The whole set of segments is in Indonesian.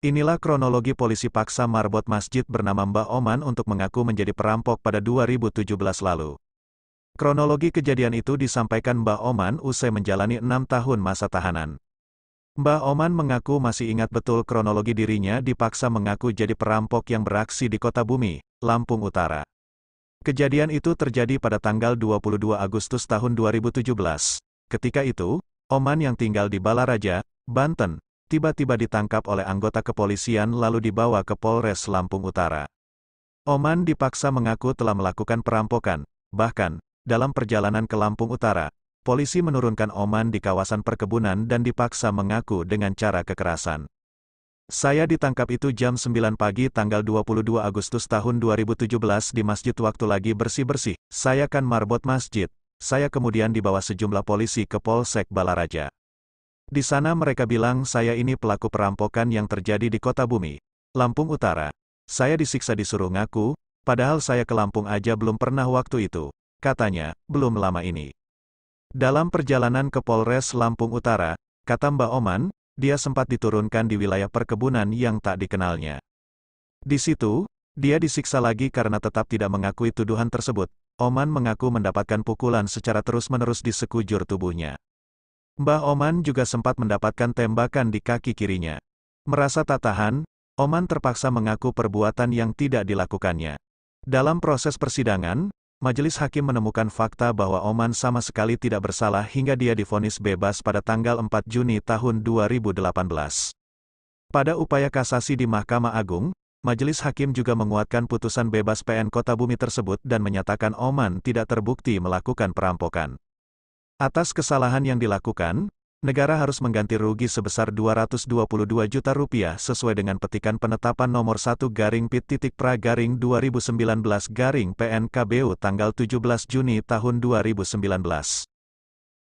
Inilah kronologi polisi paksa marbot masjid bernama Mbah Oman untuk mengaku menjadi perampok pada 2017 lalu. Kronologi kejadian itu disampaikan Mbah Oman usai menjalani enam tahun masa tahanan. Mbah Oman mengaku masih ingat betul kronologi dirinya dipaksa mengaku jadi perampok yang beraksi di kota bumi, Lampung Utara. Kejadian itu terjadi pada tanggal 22 Agustus tahun 2017. Ketika itu, Oman yang tinggal di Balaraja, Banten, tiba-tiba ditangkap oleh anggota kepolisian lalu dibawa ke Polres Lampung Utara. Oman dipaksa mengaku telah melakukan perampokan, bahkan, dalam perjalanan ke Lampung Utara, polisi menurunkan Oman di kawasan perkebunan dan dipaksa mengaku dengan cara kekerasan. Saya ditangkap itu jam 9 pagi tanggal 22 Agustus tahun 2017 di masjid waktu lagi bersih-bersih. Saya kan marbot masjid. Saya kemudian dibawa sejumlah polisi ke Polsek Balaraja. Di sana mereka bilang saya ini pelaku perampokan yang terjadi di kota bumi, Lampung Utara. Saya disiksa disuruh ngaku, padahal saya ke Lampung aja belum pernah waktu itu. Katanya, belum lama ini. Dalam perjalanan ke Polres Lampung Utara, kata Mbak Oman, dia sempat diturunkan di wilayah perkebunan yang tak dikenalnya. Di situ, dia disiksa lagi karena tetap tidak mengakui tuduhan tersebut. Oman mengaku mendapatkan pukulan secara terus-menerus di sekujur tubuhnya. Mbah Oman juga sempat mendapatkan tembakan di kaki kirinya. Merasa tak tahan, Oman terpaksa mengaku perbuatan yang tidak dilakukannya. Dalam proses persidangan, majelis hakim menemukan fakta bahwa Oman sama sekali tidak bersalah hingga dia difonis bebas pada tanggal 4 Juni tahun 2018. Pada upaya kasasi di Mahkamah Agung, Majelis Hakim juga menguatkan putusan bebas PN Kota Bumi tersebut dan menyatakan Oman tidak terbukti melakukan perampokan. Atas kesalahan yang dilakukan, negara harus mengganti rugi sebesar 222 juta rupiah sesuai dengan petikan penetapan nomor 1 garing pit titik pra garing 2019 garing PNKBU tanggal 17 Juni tahun 2019.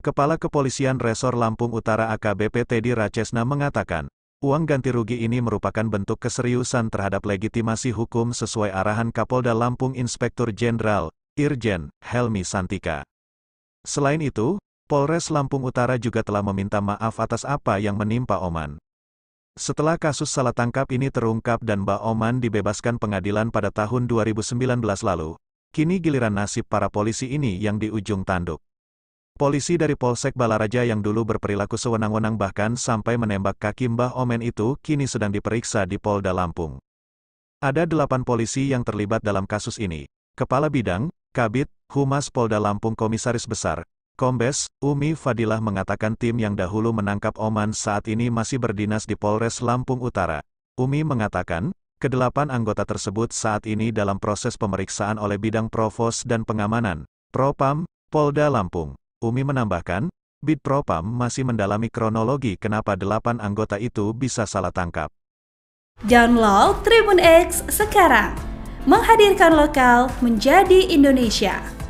Kepala Kepolisian Resor Lampung Utara AKBP Teddy Racesna mengatakan, Uang ganti rugi ini merupakan bentuk keseriusan terhadap legitimasi hukum sesuai arahan Kapolda Lampung Inspektur Jenderal, Irjen, Helmi Santika. Selain itu, Polres Lampung Utara juga telah meminta maaf atas apa yang menimpa Oman. Setelah kasus salah tangkap ini terungkap dan Mbak Oman dibebaskan pengadilan pada tahun 2019 lalu, kini giliran nasib para polisi ini yang di ujung tanduk. Polisi dari Polsek Balaraja yang dulu berperilaku sewenang-wenang bahkan sampai menembak kaki Mbah Omen itu kini sedang diperiksa di Polda Lampung. Ada delapan polisi yang terlibat dalam kasus ini. Kepala Bidang, Kabit, Humas Polda Lampung Komisaris Besar, Kombes, Umi Fadilah mengatakan tim yang dahulu menangkap Oman saat ini masih berdinas di Polres Lampung Utara. Umi mengatakan, kedelapan anggota tersebut saat ini dalam proses pemeriksaan oleh bidang provos dan pengamanan, Propam, Polda Lampung. Umi menambahkan, Bid Propam masih mendalami kronologi kenapa delapan anggota itu bisa salah tangkap. Download Tribun X sekarang, menghadirkan lokal menjadi Indonesia.